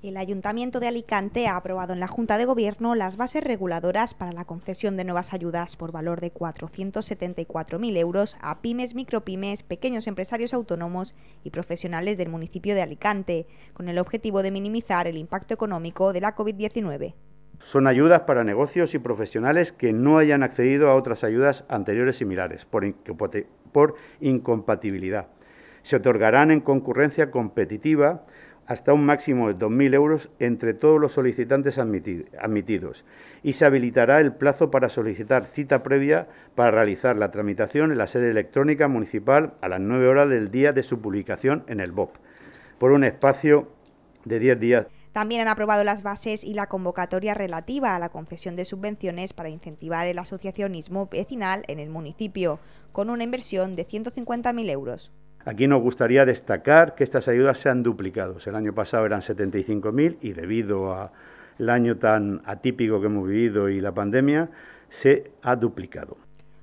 El Ayuntamiento de Alicante ha aprobado en la Junta de Gobierno las bases reguladoras para la concesión de nuevas ayudas por valor de 474.000 euros a pymes, micropymes, pequeños empresarios autónomos y profesionales del municipio de Alicante, con el objetivo de minimizar el impacto económico de la COVID-19. Son ayudas para negocios y profesionales que no hayan accedido a otras ayudas anteriores similares por, por incompatibilidad. Se otorgarán en concurrencia competitiva hasta un máximo de 2.000 euros entre todos los solicitantes admitidos y se habilitará el plazo para solicitar cita previa para realizar la tramitación en la sede electrónica municipal a las 9 horas del día de su publicación en el BOP, por un espacio de 10 días. También han aprobado las bases y la convocatoria relativa a la concesión de subvenciones para incentivar el asociacionismo vecinal en el municipio, con una inversión de 150.000 euros. Aquí nos gustaría destacar que estas ayudas se han duplicado. El año pasado eran 75.000 y debido al año tan atípico que hemos vivido y la pandemia, se ha duplicado.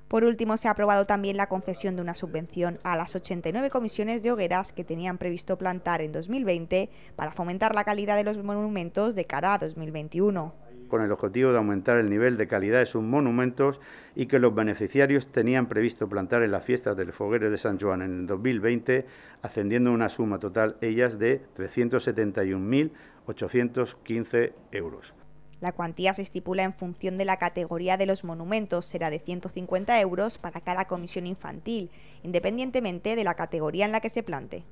Por último, se ha aprobado también la concesión de una subvención a las 89 comisiones de hogueras que tenían previsto plantar en 2020 para fomentar la calidad de los monumentos de cara a 2021 con el objetivo de aumentar el nivel de calidad de sus monumentos y que los beneficiarios tenían previsto plantar en las fiestas del Foguero de San Juan en el 2020, ascendiendo una suma total ellas de 371.815 euros. La cuantía se estipula en función de la categoría de los monumentos, será de 150 euros para cada comisión infantil, independientemente de la categoría en la que se plante.